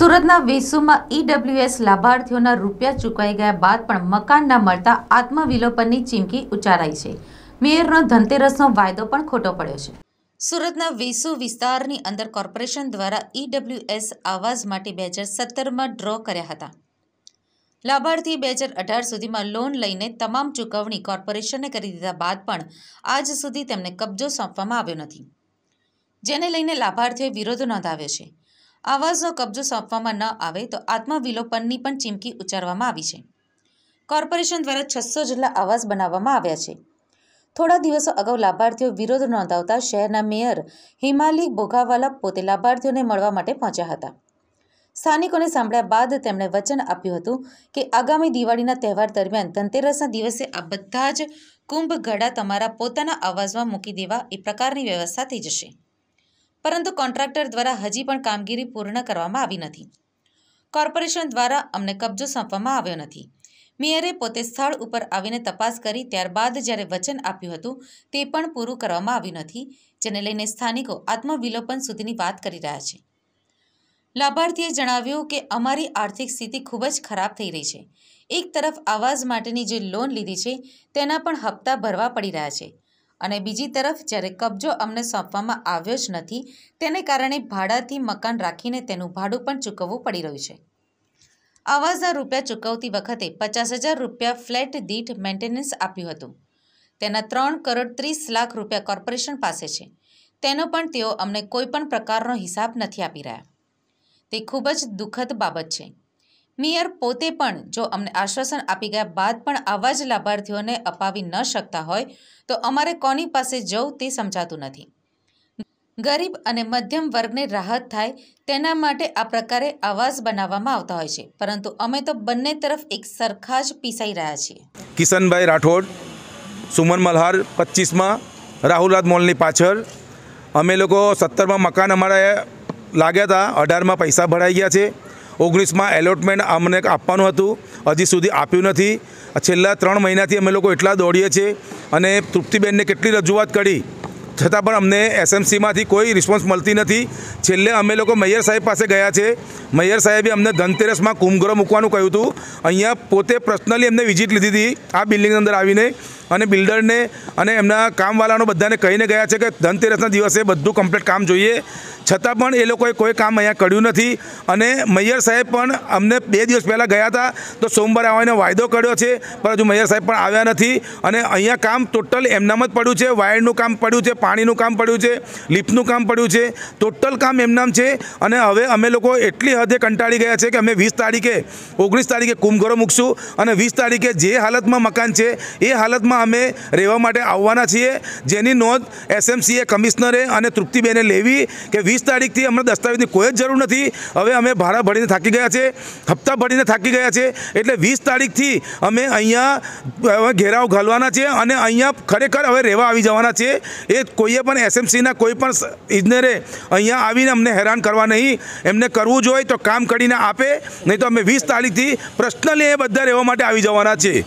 સુરતના વેસુમાં ઈડબ્લ્યુએસ લાભાર્થીઓના રૂપિયા ચૂકવાઈ ગયા બાદ પણ મકાન ન મળતા આત્મવિલોપનની ચીમકી ઉચ્ચારાઈ છે મેયરનો ધનતેરસનો વાયદો પણ ખોટો પડ્યો છે સુરતના વેસુ વિસ્તારની અંદર કોર્પોરેશન દ્વારા ઈડબ્લ્યુએસ આવાસ માટે બે હજાર સત્તરમાં ડ્રો કર્યા હતા લાભાર્થી બે હજાર અઢાર સુધીમાં લોન લઈને તમામ ચૂકવણી કોર્પોરેશને કરી દીધા બાદ પણ આજ સુધી તેમને કબજો સોંપવામાં આવ્યો નથી જેને લઈને લાભાર્થીઓએ વિરોધ નોંધાવ્યો છે આવાસનો કબજો સોંપવામાં ન આવે તો આત્મવિલોપનની પણ ચીમકી ઉચ્ચારવામાં આવી છે કોર્પોરેશન દ્વારા છસો જેટલા આવાસ બનાવવામાં આવ્યા છે થોડા દિવસો અગાઉ લાભાર્થીઓ વિરોધ નોંધાવતા શહેરના મેયર હિમાલી બોઘાવાલા પોતે લાભાર્થીઓને મળવા માટે પહોંચ્યા હતા સ્થાનિકોને સાંભળ્યા બાદ તેમણે વચન આપ્યું હતું કે આગામી દિવાળીના તહેવાર દરમિયાન ધનતેરસના દિવસે આ બધા જ કુંભ ઘડા તમારા પોતાના અવાજમાં મૂકી દેવા એ પ્રકારની વ્યવસ્થા થઈ જશે પરંતુ કોન્ટ્રાક્ટર દ્વારા હજી પણ કામગીરી પૂર્ણ કરવામાં આવી નથી કોર્પોરેશન દ્વારા અમને કબજો સોંપવામાં આવ્યો નથી મેયરે પોતે સ્થળ ઉપર આવીને તપાસ કરી ત્યારબાદ જ્યારે વચન આપ્યું હતું તે પણ પૂરું કરવામાં આવ્યું નથી જેને લઈને સ્થાનિકો આત્મવિલોપન સુધીની વાત કરી રહ્યા છે લાભાર્થીએ જણાવ્યું કે અમારી આર્થિક સ્થિતિ ખૂબ જ ખરાબ થઈ રહી છે એક તરફ આવાસ માટેની જે લોન લીધી છે તેના પણ હપ્તા ભરવા પડી રહ્યા છે અને બીજી તરફ જ્યારે કબજો અમને સોંપવામાં આવ્યો જ નથી તેને કારણે ભાડાથી મકાન રાખીને તેનું ભાડું પણ ચૂકવવું પડી રહ્યું છે આવાસના રૂપિયા ચૂકવતી વખતે પચાસ હજાર રૂપિયા ફ્લેટ દીઠ મેન્ટેનન્સ આપ્યું હતું તેના ત્રણ કરોડ ત્રીસ લાખ રૂપિયા કોર્પોરેશન પાસે છે તેનો પણ તેઓ અમને કોઈપણ પ્રકારનો હિસાબ નથી આપી રહ્યા તે ખૂબ જ દુઃખદ બાબત છે મેયર પોતે પણ જો અમને આશ્વાસન આપી ગયા બાદ પણ આવા જ લાભાર્થીઓને અપાવી ન શકતા હોય તો અમારે કોની પાસે જવું તે સમજાતું નથી ગરીબ અને મધ્યમ વર્ગને રાહત થાય તેના માટે આ પ્રકારે આવાસ બનાવવામાં આવતા હોય છે પરંતુ અમે તો બંને તરફ એક સરખા જ પીસાઈ રહ્યા છીએ કિશનભાઈ રાઠોડ સુમન મલ્હાર પચીસમાં રાહુલરાજ મોલની પાછળ અમે લોકો સત્તરમાં મકાન અમારા લાગ્યા હતા અઢારમાં પૈસા ભરાઈ ગયા છે ઓગણીસમાં એલોટમેન્ટ અમને આપવાનું હતું હજી સુધી આપ્યું નથી છેલ્લા ત્રણ મહિનાથી અમે લોકો એટલા દોડીએ છીએ અને તૃપ્તિબેનને કેટલી રજૂઆત કરી છતાં પણ અમને એસએમસીમાંથી કોઈ રિસ્પોન્સ મળતી નથી છેલ્લે અમે લોકો મૈયર સાહેબ પાસે ગયા છે મૈયર સાહેબે અમને ધનતેરસમાં કુંભગ્રહ મૂકવાનું કહ્યું હતું અહીંયા પોતે પર્સનલી અમને વિઝિટ લીધી હતી આ બિલ્ડિંગની અંદર આવીને અને બિલ્ડરને અને એમના કામવાળાનો બધાને કહીને ગયા છે કે ધનતેરસના દિવસે બધું કમ્પ્લીટ કામ જોઈએ છતાં પણ એ લોકોએ કોઈ કામ અહીંયા કર્યું નથી અને મૈયર સાહેબ પણ અમને બે દિવસ પહેલાં ગયા હતા તો સોમવારે આવવાનો વાયદો કર્યો છે પણ હજુ મૈયર સાહેબ પણ આવ્યા નથી અને અહીંયા કામ ટોટલ એમનામાં જ પડ્યું છે વાયરનું કામ પડ્યું છે પાણીનું કામ પડ્યું છે લિફ્ટનું કામ પડ્યું છે ટોટલ કામ એમનામ છે અને હવે અમે લોકો એટલી હદે કંટાળી ગયા છે કે અમે વીસ તારીખે ઓગણીસ તારીખે કુંભઘરો મૂકશું અને વીસ તારીખે જે હાલતમાં મકાન છે એ હાલતમાં અમે રહેવા માટે આવવાના છીએ જેની નોંધ એસએમસીએ કમિશનરે અને તૃપ્તિબેને લેવી કે વીસ તારીખથી અમને દસ્તાવેજની કોઈ જ જરૂર નથી હવે અમે ભાડા ભરીને થાકી ગયા છે હપ્તા ભરીને થાકી ગયા છે એટલે વીસ તારીખથી અમે અહીંયા ઘેરાવ ઘાલવાના છે અને અહીંયા ખરેખર હવે રહેવા આવી જવાના છે એ કોઈએ પણ એસએમસીના કોઈ પણ ઇજનેરે અહીંયા આવીને અમને હેરાન કરવા નહીં એમને કરવું જોઈએ તો કામ કરીને આપે નહીં તો અમે વીસ તારીખથી પર્સનલી એ બધા રહેવા માટે આવી જવાના છીએ